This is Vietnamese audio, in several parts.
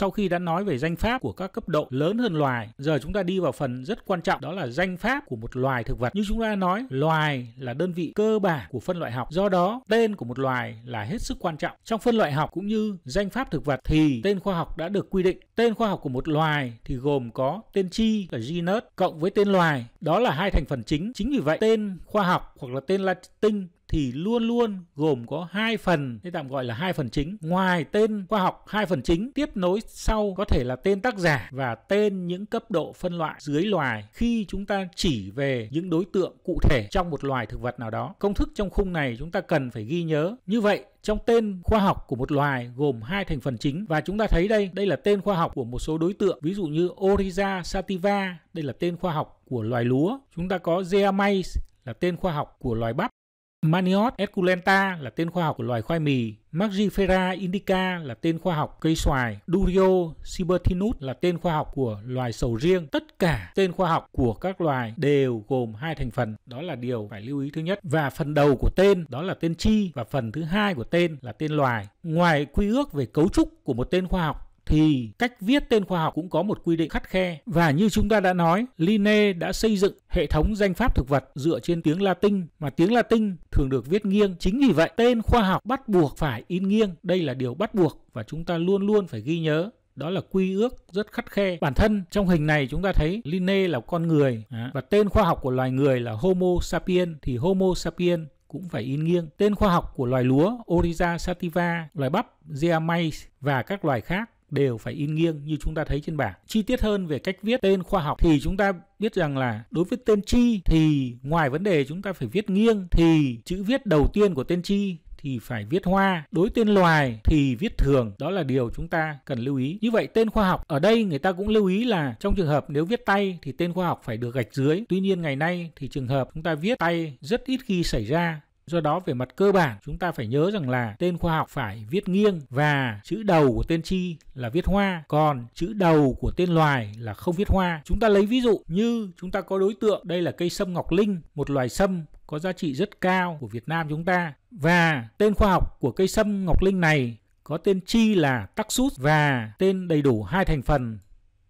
Sau khi đã nói về danh pháp của các cấp độ lớn hơn loài, giờ chúng ta đi vào phần rất quan trọng đó là danh pháp của một loài thực vật. Như chúng ta nói, loài là đơn vị cơ bản của phân loại học. Do đó, tên của một loài là hết sức quan trọng. Trong phân loại học cũng như danh pháp thực vật thì tên khoa học đã được quy định. Tên khoa học của một loài thì gồm có tên chi là genus cộng với tên loài. Đó là hai thành phần chính. Chính vì vậy, tên khoa học hoặc là tên Latin thì luôn luôn gồm có hai phần hay tạm gọi là hai phần chính ngoài tên khoa học hai phần chính tiếp nối sau có thể là tên tác giả và tên những cấp độ phân loại dưới loài khi chúng ta chỉ về những đối tượng cụ thể trong một loài thực vật nào đó công thức trong khung này chúng ta cần phải ghi nhớ như vậy trong tên khoa học của một loài gồm hai thành phần chính và chúng ta thấy đây đây là tên khoa học của một số đối tượng ví dụ như Oryza sativa đây là tên khoa học của loài lúa chúng ta có Zeamais là tên khoa học của loài bắp Maniot esculenta là tên khoa học của loài khoai mì, Margifera indica là tên khoa học cây xoài, Durio cibertinus là tên khoa học của loài sầu riêng. Tất cả tên khoa học của các loài đều gồm hai thành phần, đó là điều phải lưu ý thứ nhất. Và phần đầu của tên đó là tên chi và phần thứ hai của tên là tên loài. Ngoài quy ước về cấu trúc của một tên khoa học thì cách viết tên khoa học cũng có một quy định khắt khe và như chúng ta đã nói, Linne đã xây dựng hệ thống danh pháp thực vật dựa trên tiếng Latin mà tiếng Latin thường được viết nghiêng. Chính vì vậy, tên khoa học bắt buộc phải in nghiêng, đây là điều bắt buộc và chúng ta luôn luôn phải ghi nhớ đó là quy ước rất khắt khe bản thân trong hình này chúng ta thấy Linne là con người à, và tên khoa học của loài người là Homo sapiens thì Homo sapiens cũng phải in nghiêng tên khoa học của loài lúa Oryza sativa loài bắp Zeamais và các loài khác đều phải in nghiêng như chúng ta thấy trên bảng. Chi tiết hơn về cách viết tên khoa học thì chúng ta biết rằng là đối với tên chi thì ngoài vấn đề chúng ta phải viết nghiêng thì chữ viết đầu tiên của tên chi thì phải viết hoa, đối tên loài thì viết thường, đó là điều chúng ta cần lưu ý. Như vậy tên khoa học ở đây người ta cũng lưu ý là trong trường hợp nếu viết tay thì tên khoa học phải được gạch dưới. Tuy nhiên ngày nay thì trường hợp chúng ta viết tay rất ít khi xảy ra Do đó về mặt cơ bản chúng ta phải nhớ rằng là tên khoa học phải viết nghiêng và chữ đầu của tên chi là viết hoa, còn chữ đầu của tên loài là không viết hoa. Chúng ta lấy ví dụ như chúng ta có đối tượng đây là cây sâm ngọc linh, một loài sâm có giá trị rất cao của Việt Nam chúng ta và tên khoa học của cây sâm ngọc linh này có tên chi là Taxus và tên đầy đủ hai thành phần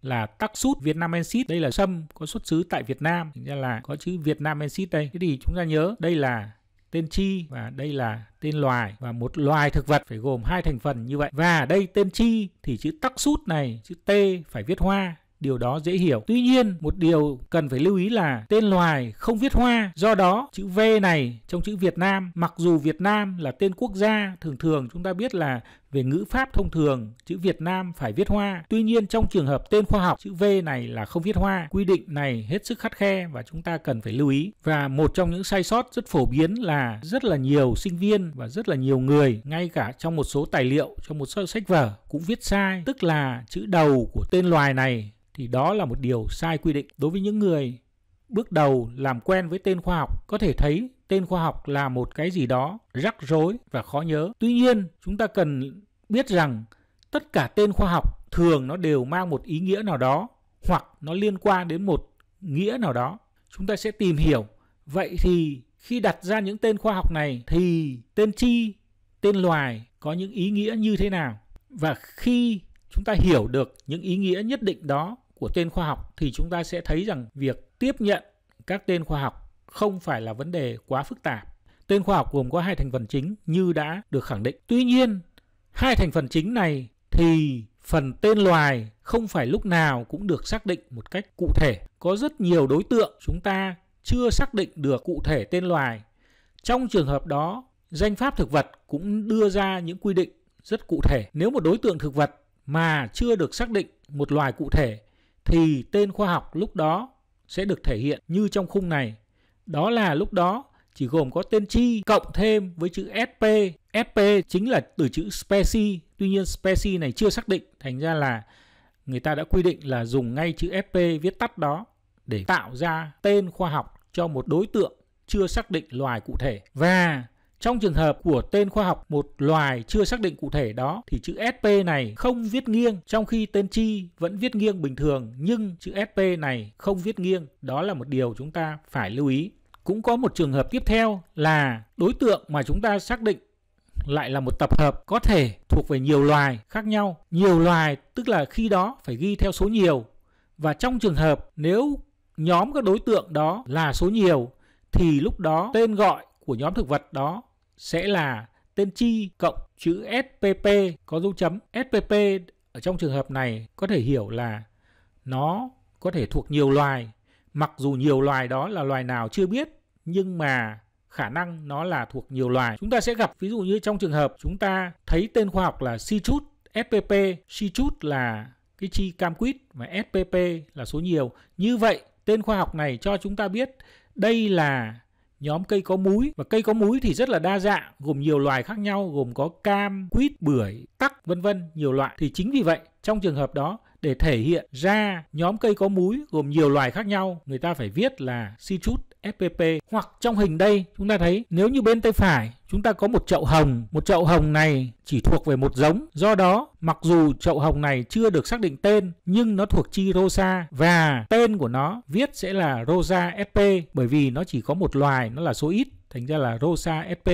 là Taxus Vietnamensis. Đây là sâm có xuất xứ tại Việt Nam, nghĩa là có chữ Vietnamensis đây. Thế thì chúng ta nhớ đây là tên chi và đây là tên loài và một loài thực vật phải gồm hai thành phần như vậy và đây tên chi thì chữ tắc sút này chữ t phải viết hoa điều đó dễ hiểu tuy nhiên một điều cần phải lưu ý là tên loài không viết hoa do đó chữ v này trong chữ việt nam mặc dù việt nam là tên quốc gia thường thường chúng ta biết là về ngữ pháp thông thường, chữ Việt Nam phải viết hoa. Tuy nhiên trong trường hợp tên khoa học, chữ V này là không viết hoa. Quy định này hết sức khắt khe và chúng ta cần phải lưu ý. Và một trong những sai sót rất phổ biến là rất là nhiều sinh viên và rất là nhiều người, ngay cả trong một số tài liệu, trong một số sách vở cũng viết sai. Tức là chữ đầu của tên loài này thì đó là một điều sai quy định. Đối với những người Bước đầu làm quen với tên khoa học có thể thấy tên khoa học là một cái gì đó rắc rối và khó nhớ. Tuy nhiên, chúng ta cần biết rằng tất cả tên khoa học thường nó đều mang một ý nghĩa nào đó hoặc nó liên quan đến một nghĩa nào đó. Chúng ta sẽ tìm hiểu. Vậy thì khi đặt ra những tên khoa học này thì tên chi, tên loài có những ý nghĩa như thế nào? Và khi chúng ta hiểu được những ý nghĩa nhất định đó của tên khoa học thì chúng ta sẽ thấy rằng việc tiếp nhận các tên khoa học không phải là vấn đề quá phức tạp. Tên khoa học gồm có hai thành phần chính như đã được khẳng định. Tuy nhiên, hai thành phần chính này thì phần tên loài không phải lúc nào cũng được xác định một cách cụ thể. Có rất nhiều đối tượng chúng ta chưa xác định được cụ thể tên loài. Trong trường hợp đó, danh pháp thực vật cũng đưa ra những quy định rất cụ thể. Nếu một đối tượng thực vật mà chưa được xác định một loài cụ thể thì tên khoa học lúc đó sẽ được thể hiện như trong khung này. Đó là lúc đó chỉ gồm có tên chi cộng thêm với chữ SP. SP chính là từ chữ specie, tuy nhiên specie này chưa xác định, thành ra là người ta đã quy định là dùng ngay chữ SP viết tắt đó để tạo ra tên khoa học cho một đối tượng chưa xác định loài cụ thể. Và trong trường hợp của tên khoa học một loài chưa xác định cụ thể đó thì chữ SP này không viết nghiêng trong khi tên chi vẫn viết nghiêng bình thường nhưng chữ SP này không viết nghiêng. Đó là một điều chúng ta phải lưu ý. Cũng có một trường hợp tiếp theo là đối tượng mà chúng ta xác định lại là một tập hợp có thể thuộc về nhiều loài khác nhau. Nhiều loài tức là khi đó phải ghi theo số nhiều. Và trong trường hợp nếu nhóm các đối tượng đó là số nhiều thì lúc đó tên gọi của nhóm thực vật đó sẽ là tên chi cộng chữ SPP có dấu chấm. SPP ở trong trường hợp này có thể hiểu là nó có thể thuộc nhiều loài, mặc dù nhiều loài đó là loài nào chưa biết nhưng mà khả năng nó là thuộc nhiều loài. Chúng ta sẽ gặp ví dụ như trong trường hợp chúng ta thấy tên khoa học là si chút, SPP, si là cái chi cam quýt và SPP là số nhiều. Như vậy tên khoa học này cho chúng ta biết đây là nhóm cây có múi và cây có múi thì rất là đa dạng gồm nhiều loài khác nhau gồm có cam quýt bưởi tắc vân vân nhiều loại thì chính vì vậy trong trường hợp đó để thể hiện ra nhóm cây có múi gồm nhiều loài khác nhau, người ta phải viết là citrus fpp hoặc trong hình đây chúng ta thấy nếu như bên tay phải chúng ta có một chậu hồng, một chậu hồng này chỉ thuộc về một giống. Do đó, mặc dù chậu hồng này chưa được xác định tên nhưng nó thuộc chi Rosa và tên của nó viết sẽ là Rosa SP bởi vì nó chỉ có một loài, nó là số ít, thành ra là Rosa SP.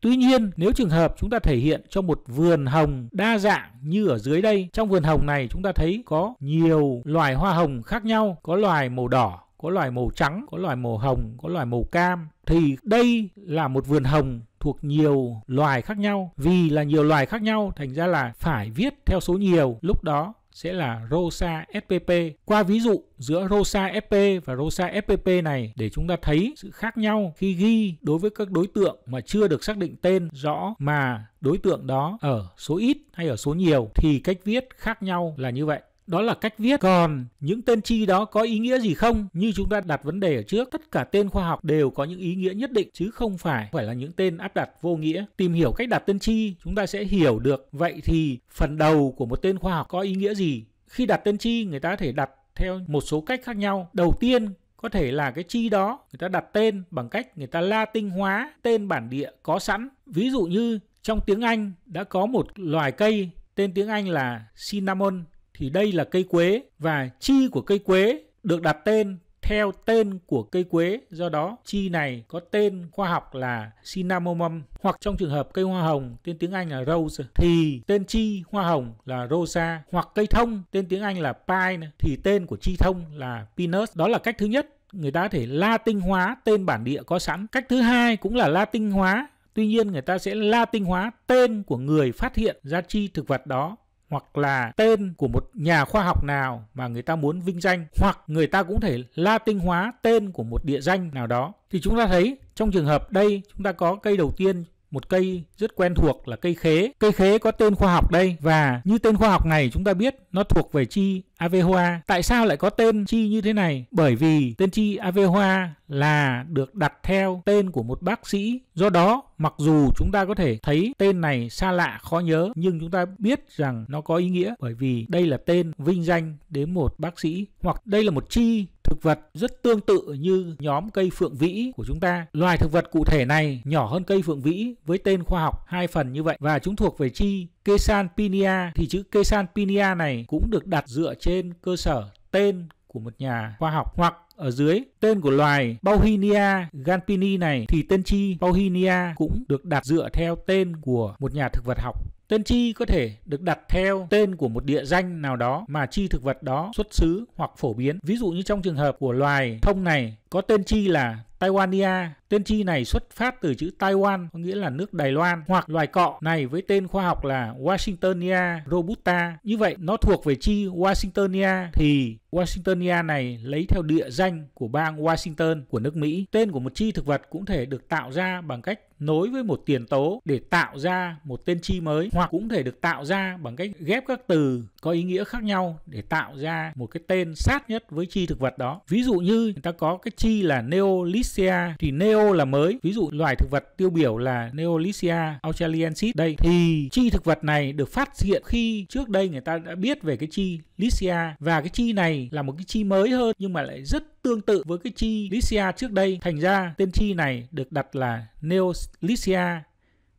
Tuy nhiên, nếu trường hợp chúng ta thể hiện cho một vườn hồng đa dạng như ở dưới đây, trong vườn hồng này chúng ta thấy có nhiều loài hoa hồng khác nhau, có loài màu đỏ, có loài màu trắng, có loài màu hồng, có loài màu cam thì đây là một vườn hồng thuộc nhiều loài khác nhau vì là nhiều loài khác nhau thành ra là phải viết theo số nhiều lúc đó sẽ là ROSA SPP. Qua ví dụ giữa ROSA SP và ROSA SPP này để chúng ta thấy sự khác nhau khi ghi đối với các đối tượng mà chưa được xác định tên rõ mà đối tượng đó ở số ít hay ở số nhiều thì cách viết khác nhau là như vậy đó là cách viết còn những tên chi đó có ý nghĩa gì không như chúng ta đặt vấn đề ở trước tất cả tên khoa học đều có những ý nghĩa nhất định chứ không phải phải là những tên áp đặt vô nghĩa tìm hiểu cách đặt tên chi chúng ta sẽ hiểu được vậy thì phần đầu của một tên khoa học có ý nghĩa gì khi đặt tên chi người ta có thể đặt theo một số cách khác nhau đầu tiên có thể là cái chi đó người ta đặt tên bằng cách người ta la tinh hóa tên bản địa có sẵn ví dụ như trong tiếng anh đã có một loài cây tên tiếng anh là cinnamon thì đây là cây quế và chi của cây quế được đặt tên theo tên của cây quế. Do đó, chi này có tên khoa học là cinnamomum hoặc trong trường hợp cây hoa hồng tên tiếng Anh là rose thì tên chi hoa hồng là rosa hoặc cây thông tên tiếng Anh là pine thì tên của chi thông là pinus. Đó là cách thứ nhất người ta có thể la tinh hóa tên bản địa có sẵn. Cách thứ hai cũng là la tinh hóa Tuy nhiên người ta sẽ la tinh hóa tên của người phát hiện ra chi thực vật đó hoặc là tên của một nhà khoa học nào mà người ta muốn vinh danh hoặc người ta cũng thể latin hóa tên của một địa danh nào đó thì chúng ta thấy trong trường hợp đây chúng ta có cây đầu tiên một cây rất quen thuộc là cây khế. Cây khế có tên khoa học đây và như tên khoa học này chúng ta biết nó thuộc về chi Avehoa. Tại sao lại có tên chi như thế này? Bởi vì tên chi Avehoa là được đặt theo tên của một bác sĩ. Do đó, mặc dù chúng ta có thể thấy tên này xa lạ, khó nhớ, nhưng chúng ta biết rằng nó có ý nghĩa bởi vì đây là tên vinh danh đến một bác sĩ. Hoặc đây là một chi thực vật rất tương tự như nhóm cây phượng vĩ của chúng ta. Loài thực vật cụ thể này nhỏ hơn cây phượng vĩ với tên khoa học hai phần như vậy và chúng thuộc về chi Kesanpinia thì chữ Kesanpinia này cũng được đặt dựa trên cơ sở tên của một nhà khoa học hoặc ở dưới tên của loài Bauhinia ganpini này thì tên chi Bauhinia cũng được đặt dựa theo tên của một nhà thực vật học Tên chi có thể được đặt theo tên của một địa danh nào đó mà chi thực vật đó xuất xứ hoặc phổ biến. Ví dụ như trong trường hợp của loài thông này có tên chi là Taiwania. Tên chi này xuất phát từ chữ Taiwan, có nghĩa là nước Đài Loan, hoặc loài cọ này với tên khoa học là Washingtonia robusta. Như vậy, nó thuộc về chi Washingtonia thì Washingtonia này lấy theo địa danh của bang Washington của nước Mỹ. Tên của một chi thực vật cũng thể được tạo ra bằng cách nối với một tiền tố để tạo ra một tên chi mới hoặc cũng thể được tạo ra bằng cách ghép các từ có ý nghĩa khác nhau để tạo ra một cái tên sát nhất với chi thực vật đó. Ví dụ như người ta có cái chi là Neolicia thì Neo là mới, ví dụ loài thực vật tiêu biểu là Neolicia australiensis đây thì chi thực vật này được phát hiện khi trước đây người ta đã biết về cái chi Licia và cái chi này là một cái chi mới hơn nhưng mà lại rất tương tự với cái chi Lycia trước đây. Thành ra tên chi này được đặt là Neo Lycia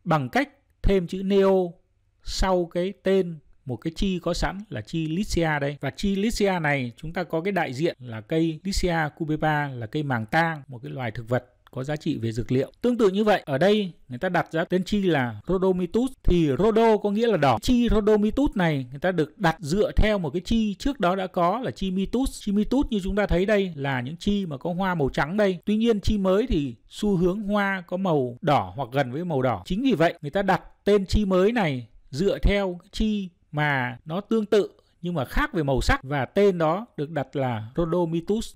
bằng cách thêm chữ Neo sau cái tên một cái chi có sẵn là chi Lycia đây. Và chi Lycia này chúng ta có cái đại diện là cây Lycia cubeba là cây màng tang, một cái loài thực vật có giá trị về dược liệu. Tương tự như vậy, ở đây người ta đặt ra tên chi là Rhodomytus thì Rhodo có nghĩa là đỏ. Chi Rhodomytus này người ta được đặt dựa theo một cái chi trước đó đã có là chi Mitus. Chi Mitus như chúng ta thấy đây là những chi mà có hoa màu trắng đây. Tuy nhiên chi mới thì xu hướng hoa có màu đỏ hoặc gần với màu đỏ. Chính vì vậy người ta đặt tên chi mới này dựa theo cái chi mà nó tương tự nhưng mà khác về màu sắc và tên đó được đặt là Rhodomytus.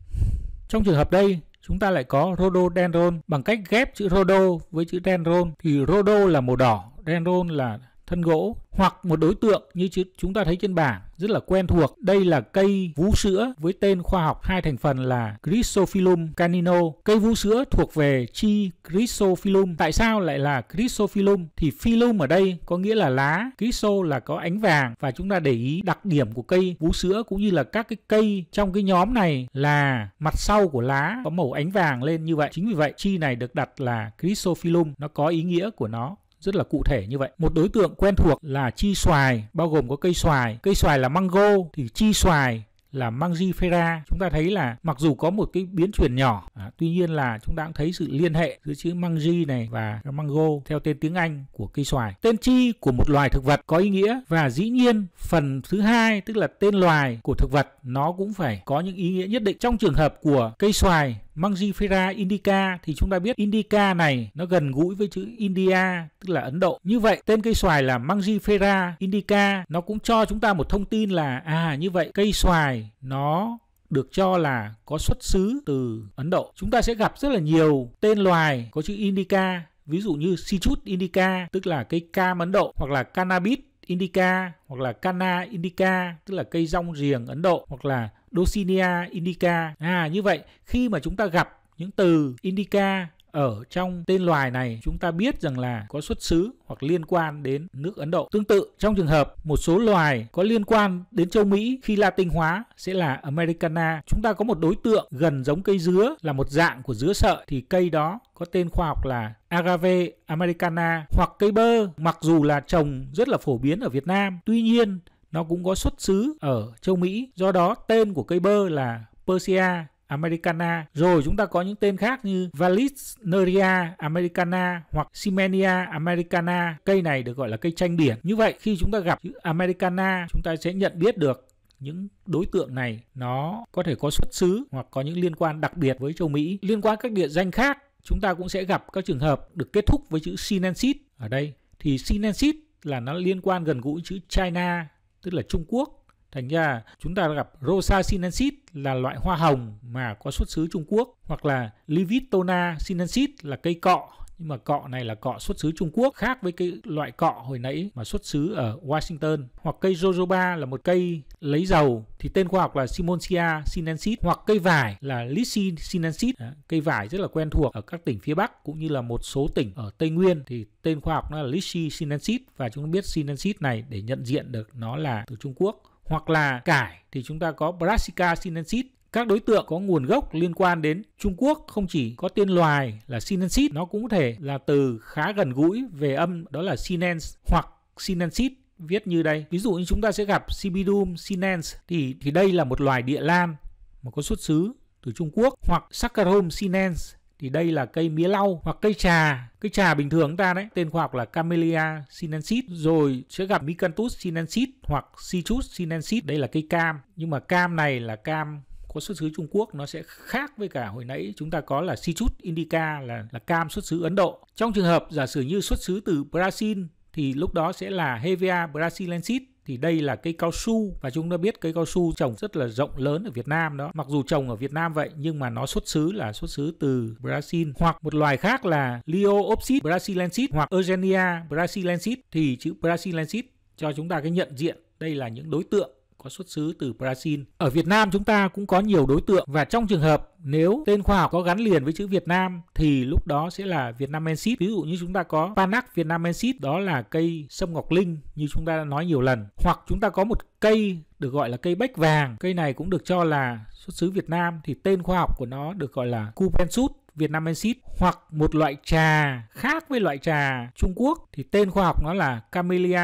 Trong trường hợp đây, chúng ta lại có rhododendron bằng cách ghép chữ rhodo với chữ dendron thì rhodo là màu đỏ dendron là thân gỗ hoặc một đối tượng như chúng ta thấy trên bảng rất là quen thuộc. Đây là cây vú sữa với tên khoa học hai thành phần là Chrysophyllum canino. Cây vú sữa thuộc về chi Chrysophyllum. Tại sao lại là Chrysophyllum? Thì phylum ở đây có nghĩa là lá, Chryso là có ánh vàng và chúng ta để ý đặc điểm của cây vú sữa cũng như là các cái cây trong cái nhóm này là mặt sau của lá có màu ánh vàng lên như vậy. Chính vì vậy chi này được đặt là Chrysophyllum, nó có ý nghĩa của nó rất là cụ thể như vậy. Một đối tượng quen thuộc là chi xoài, bao gồm có cây xoài. Cây xoài là mango thì chi xoài là mangifera chúng ta thấy là mặc dù có một cái biến chuyển nhỏ à, tuy nhiên là chúng ta cũng thấy sự liên hệ giữa chữ mangi này và mango theo tên tiếng anh của cây xoài tên chi của một loài thực vật có ý nghĩa và dĩ nhiên phần thứ hai tức là tên loài của thực vật nó cũng phải có những ý nghĩa nhất định trong trường hợp của cây xoài Mangifera indica thì chúng ta biết indica này nó gần gũi với chữ India tức là Ấn Độ. Như vậy tên cây xoài là Mangifera indica nó cũng cho chúng ta một thông tin là à như vậy cây xoài nó được cho là có xuất xứ từ Ấn Độ. Chúng ta sẽ gặp rất là nhiều tên loài có chữ indica, ví dụ như citrus indica tức là cây cam Ấn Độ hoặc là cannabis indica hoặc là canna indica tức là cây rong riềng Ấn Độ hoặc là Dulcinea indica. À như vậy khi mà chúng ta gặp những từ indica ở trong tên loài này chúng ta biết rằng là có xuất xứ hoặc liên quan đến nước Ấn Độ. Tương tự, trong trường hợp một số loài có liên quan đến châu Mỹ khi Latin hóa sẽ là Americana. Chúng ta có một đối tượng gần giống cây dứa là một dạng của dứa sợi thì cây đó có tên khoa học là Agave Americana hoặc cây bơ mặc dù là trồng rất là phổ biến ở Việt Nam. Tuy nhiên, nó cũng có xuất xứ ở châu Mỹ. Do đó tên của cây bơ là Persia Americana. Rồi chúng ta có những tên khác như Vallisneria Americana hoặc Simenia Americana. Cây này được gọi là cây tranh biển Như vậy khi chúng ta gặp chữ Americana chúng ta sẽ nhận biết được những đối tượng này nó có thể có xuất xứ hoặc có những liên quan đặc biệt với châu Mỹ. Liên quan các địa danh khác chúng ta cũng sẽ gặp các trường hợp được kết thúc với chữ sinensis ở đây thì sinensis là nó liên quan gần gũi chữ China tức là Trung Quốc. Thành ra chúng ta gặp Rosa sinensis là loại hoa hồng mà có xuất xứ Trung Quốc hoặc là Livitona sinensis là cây cọ nhưng mà cọ này là cọ xuất xứ Trung Quốc khác với cái loại cọ hồi nãy mà xuất xứ ở Washington hoặc cây jojoba là một cây lấy dầu thì tên khoa học là Simonsia sinensis hoặc cây vải là Lysi sinensis cây vải rất là quen thuộc ở các tỉnh phía Bắc cũng như là một số tỉnh ở Tây Nguyên thì tên khoa học nó là Lysi sinensis và chúng ta biết sinensis này để nhận diện được nó là từ Trung Quốc hoặc là cải thì chúng ta có Brassica sinensis các đối tượng có nguồn gốc liên quan đến Trung Quốc không chỉ có tên loài là sinensis, nó cũng có thể là từ khá gần gũi về âm đó là sinens hoặc sinensis viết như đây. Ví dụ như chúng ta sẽ gặp Cibidum sinens thì thì đây là một loài địa lan mà có xuất xứ từ Trung Quốc hoặc Saccharum sinens thì đây là cây mía lau hoặc cây trà cây trà bình thường ta đấy tên khoa học là Camellia sinensis rồi sẽ gặp Micanthus sinensis hoặc Citrus sinensis đây là cây cam nhưng mà cam này là cam có xuất xứ Trung Quốc nó sẽ khác với cả hồi nãy chúng ta có là citrus indica là là cam xuất xứ Ấn Độ. Trong trường hợp giả sử như xuất xứ từ Brazil thì lúc đó sẽ là Hevea brasilensis thì đây là cây cao su và chúng ta biết cây cao su trồng rất là rộng lớn ở Việt Nam đó. Mặc dù trồng ở Việt Nam vậy nhưng mà nó xuất xứ là xuất xứ từ Brazil hoặc một loài khác là Liopsis brasilensis hoặc Eugenia brasilensis thì chữ brasilensis cho chúng ta cái nhận diện đây là những đối tượng có xuất xứ từ Brazil. Ở Việt Nam chúng ta cũng có nhiều đối tượng và trong trường hợp nếu tên khoa học có gắn liền với chữ Việt Nam thì lúc đó sẽ là Vietnamensis. Ví dụ như chúng ta có Panax Vietnamensis đó là cây sâm ngọc linh như chúng ta đã nói nhiều lần. Hoặc chúng ta có một cây được gọi là cây bách vàng. Cây này cũng được cho là xuất xứ Việt Nam thì tên khoa học của nó được gọi là Cubensus. Vietnamensis hoặc một loại trà khác với loại trà Trung Quốc thì tên khoa học nó là Camellia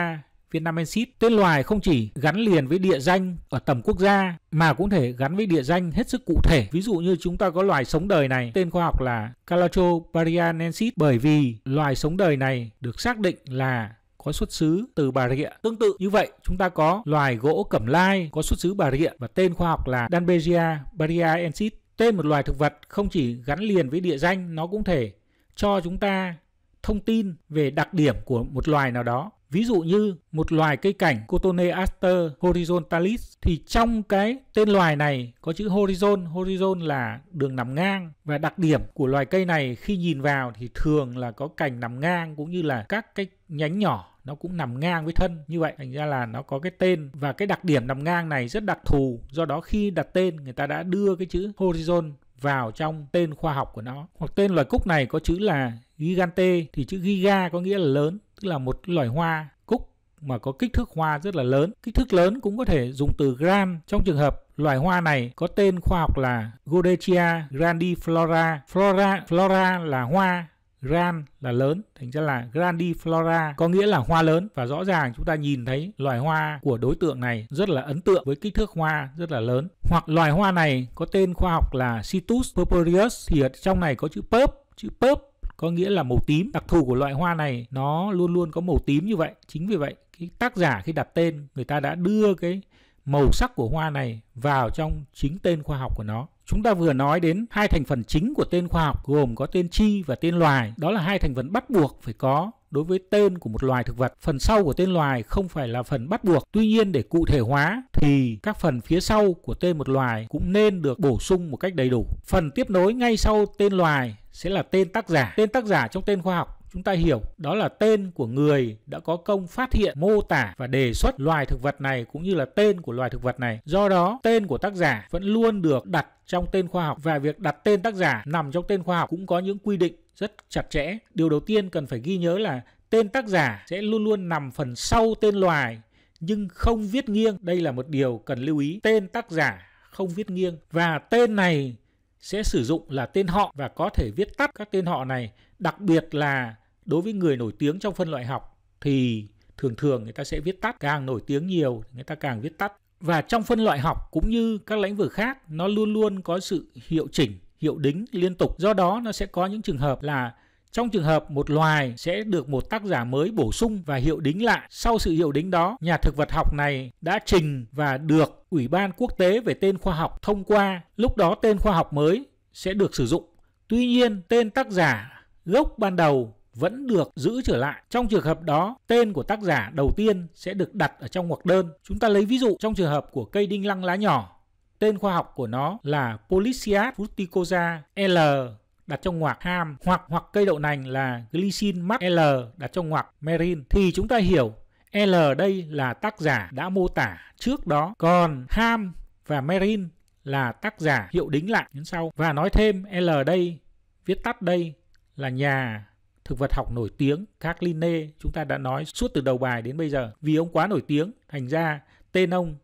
Vietnamensis. Tên loài không chỉ gắn liền với địa danh ở tầm quốc gia mà cũng thể gắn với địa danh hết sức cụ thể. Ví dụ như chúng ta có loài sống đời này, tên khoa học là Calotroparianensis bởi vì loài sống đời này được xác định là có xuất xứ từ Bà Rịa. Tương tự như vậy, chúng ta có loài gỗ cẩm lai có xuất xứ Bà Rịa và tên khoa học là Danbegia bariaensis. Tên một loài thực vật không chỉ gắn liền với địa danh, nó cũng thể cho chúng ta thông tin về đặc điểm của một loài nào đó. Ví dụ như một loài cây cảnh Cotone aster horizontalis thì trong cái tên loài này có chữ horizon, horizon là đường nằm ngang và đặc điểm của loài cây này khi nhìn vào thì thường là có cành nằm ngang cũng như là các cái nhánh nhỏ nó cũng nằm ngang với thân như vậy thành ra là nó có cái tên và cái đặc điểm nằm ngang này rất đặc thù do đó khi đặt tên người ta đã đưa cái chữ horizon vào trong tên khoa học của nó. Hoặc tên loài cúc này có chữ là gigante thì chữ giga có nghĩa là lớn, tức là một loài hoa cúc mà có kích thước hoa rất là lớn. Kích thước lớn cũng có thể dùng từ gram trong trường hợp loài hoa này có tên khoa học là Godechia grandiflora. Flora flora là hoa Gran là lớn, thành ra là grandiflora có nghĩa là hoa lớn và rõ ràng chúng ta nhìn thấy loài hoa của đối tượng này rất là ấn tượng với kích thước hoa rất là lớn. Hoặc loài hoa này có tên khoa học là Citus purpureus thì ở trong này có chữ purp, chữ purp có nghĩa là màu tím. Đặc thù của loại hoa này nó luôn luôn có màu tím như vậy. Chính vì vậy, cái tác giả khi đặt tên người ta đã đưa cái màu sắc của hoa này vào trong chính tên khoa học của nó. Chúng ta vừa nói đến hai thành phần chính của tên khoa học gồm có tên chi và tên loài. Đó là hai thành phần bắt buộc phải có đối với tên của một loài thực vật. Phần sau của tên loài không phải là phần bắt buộc. Tuy nhiên để cụ thể hóa thì các phần phía sau của tên một loài cũng nên được bổ sung một cách đầy đủ. Phần tiếp nối ngay sau tên loài sẽ là tên tác giả. Tên tác giả trong tên khoa học chúng ta hiểu đó là tên của người đã có công phát hiện, mô tả và đề xuất loài thực vật này cũng như là tên của loài thực vật này. Do đó, tên của tác giả vẫn luôn được đặt trong tên khoa học và việc đặt tên tác giả nằm trong tên khoa học cũng có những quy định rất chặt chẽ. Điều đầu tiên cần phải ghi nhớ là tên tác giả sẽ luôn luôn nằm phần sau tên loài nhưng không viết nghiêng. Đây là một điều cần lưu ý. Tên tác giả không viết nghiêng và tên này sẽ sử dụng là tên họ và có thể viết tắt các tên họ này, đặc biệt là đối với người nổi tiếng trong phân loại học thì thường thường người ta sẽ viết tắt, càng nổi tiếng nhiều người ta càng viết tắt. Và trong phân loại học cũng như các lĩnh vực khác, nó luôn luôn có sự hiệu chỉnh, hiệu đính liên tục. Do đó nó sẽ có những trường hợp là trong trường hợp một loài sẽ được một tác giả mới bổ sung và hiệu đính lại, sau sự hiệu đính đó, nhà thực vật học này đã trình và được Ủy ban quốc tế về tên khoa học thông qua, lúc đó tên khoa học mới sẽ được sử dụng. Tuy nhiên, tên tác giả gốc ban đầu vẫn được giữ trở lại. Trong trường hợp đó, tên của tác giả đầu tiên sẽ được đặt ở trong ngoặc đơn. Chúng ta lấy ví dụ trong trường hợp của cây đinh lăng lá nhỏ, tên khoa học của nó là Polisia fruticosa L đặt trong ngoặc ham hoặc hoặc cây đậu nành là glycin max L đặt trong ngoặc merin thì chúng ta hiểu L đây là tác giả đã mô tả trước đó còn ham và merin là tác giả hiệu đính lại đến sau và nói thêm L đây viết tắt đây là nhà thực vật học nổi tiếng Các Linne chúng ta đã nói suốt từ đầu bài đến bây giờ vì ông quá nổi tiếng thành ra tên ông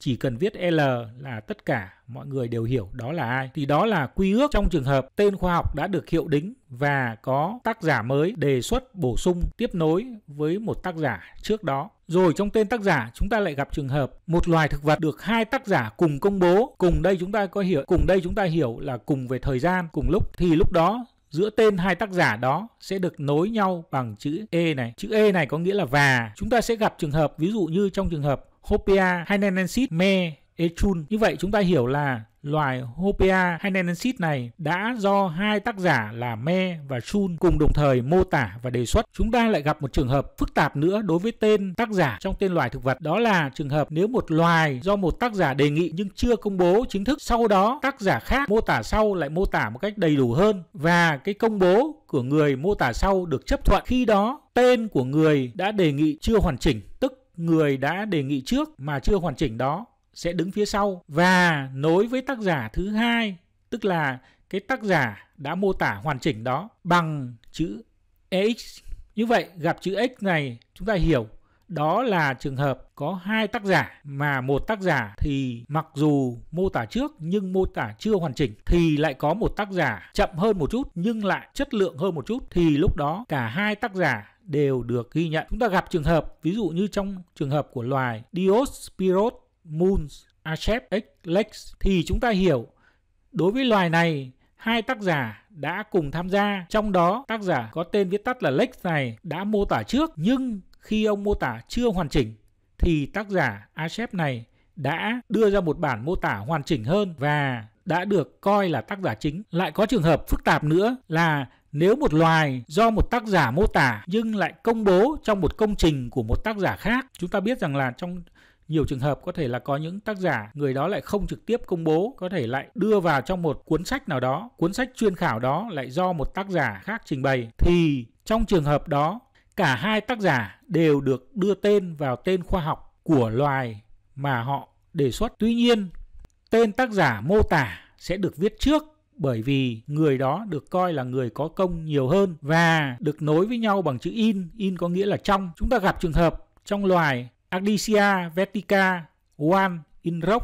chỉ cần viết L là tất cả mọi người đều hiểu đó là ai. Thì đó là quy ước trong trường hợp tên khoa học đã được hiệu đính và có tác giả mới đề xuất bổ sung tiếp nối với một tác giả trước đó. Rồi trong tên tác giả chúng ta lại gặp trường hợp một loài thực vật được hai tác giả cùng công bố. Cùng đây chúng ta có hiểu cùng đây chúng ta hiểu là cùng về thời gian, cùng lúc thì lúc đó giữa tên hai tác giả đó sẽ được nối nhau bằng chữ E này. Chữ E này có nghĩa là và. Chúng ta sẽ gặp trường hợp ví dụ như trong trường hợp Hopia hainensis me echun. Như vậy chúng ta hiểu là loài Hopia hainensis này đã do hai tác giả là Me và Chun cùng đồng thời mô tả và đề xuất. Chúng ta lại gặp một trường hợp phức tạp nữa đối với tên tác giả trong tên loài thực vật. Đó là trường hợp nếu một loài do một tác giả đề nghị nhưng chưa công bố chính thức, sau đó tác giả khác mô tả sau lại mô tả một cách đầy đủ hơn và cái công bố của người mô tả sau được chấp thuận khi đó tên của người đã đề nghị chưa hoàn chỉnh tức người đã đề nghị trước mà chưa hoàn chỉnh đó sẽ đứng phía sau và nối với tác giả thứ hai tức là cái tác giả đã mô tả hoàn chỉnh đó bằng chữ EX. Như vậy gặp chữ X này chúng ta hiểu đó là trường hợp có hai tác giả mà một tác giả thì mặc dù mô tả trước nhưng mô tả chưa hoàn chỉnh thì lại có một tác giả chậm hơn một chút nhưng lại chất lượng hơn một chút thì lúc đó cả hai tác giả đều được ghi nhận. Chúng ta gặp trường hợp, ví dụ như trong trường hợp của loài Diospyros Moons Achep Lex thì chúng ta hiểu đối với loài này hai tác giả đã cùng tham gia trong đó tác giả có tên viết tắt là Lex này đã mô tả trước nhưng khi ông mô tả chưa hoàn chỉnh thì tác giả Achep này đã đưa ra một bản mô tả hoàn chỉnh hơn và đã được coi là tác giả chính. Lại có trường hợp phức tạp nữa là nếu một loài do một tác giả mô tả nhưng lại công bố trong một công trình của một tác giả khác, chúng ta biết rằng là trong nhiều trường hợp có thể là có những tác giả người đó lại không trực tiếp công bố có thể lại đưa vào trong một cuốn sách nào đó cuốn sách chuyên khảo đó lại do một tác giả khác trình bày thì trong trường hợp đó cả hai tác giả đều được đưa tên vào tên khoa học của loài mà họ đề xuất tuy nhiên tên tác giả mô tả sẽ được viết trước bởi vì người đó được coi là người có công nhiều hơn và được nối với nhau bằng chữ in. In có nghĩa là trong. Chúng ta gặp trường hợp trong loài Ardisia, Vetica, One, Inrox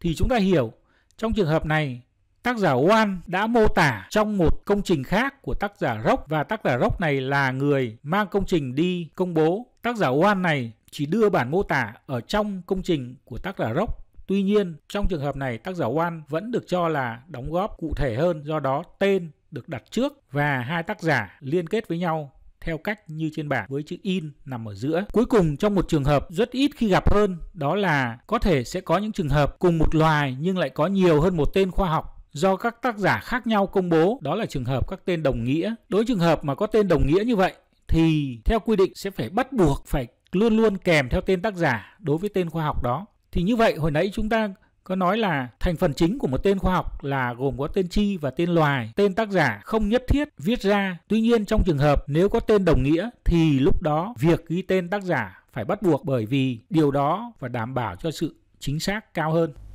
thì chúng ta hiểu trong trường hợp này tác giả Oan đã mô tả trong một công trình khác của tác giả Rock và tác giả Rock này là người mang công trình đi công bố. Tác giả Oan này chỉ đưa bản mô tả ở trong công trình của tác giả Rock Tuy nhiên, trong trường hợp này, tác giả Wan vẫn được cho là đóng góp cụ thể hơn, do đó tên được đặt trước và hai tác giả liên kết với nhau theo cách như trên bảng với chữ in nằm ở giữa. Cuối cùng trong một trường hợp rất ít khi gặp hơn đó là có thể sẽ có những trường hợp cùng một loài nhưng lại có nhiều hơn một tên khoa học do các tác giả khác nhau công bố đó là trường hợp các tên đồng nghĩa. Đối trường hợp mà có tên đồng nghĩa như vậy thì theo quy định sẽ phải bắt buộc phải luôn luôn kèm theo tên tác giả đối với tên khoa học đó. Thì như vậy hồi nãy chúng ta có nói là thành phần chính của một tên khoa học là gồm có tên chi và tên loài, tên tác giả không nhất thiết viết ra. Tuy nhiên trong trường hợp nếu có tên đồng nghĩa thì lúc đó việc ghi tên tác giả phải bắt buộc bởi vì điều đó và đảm bảo cho sự chính xác cao hơn.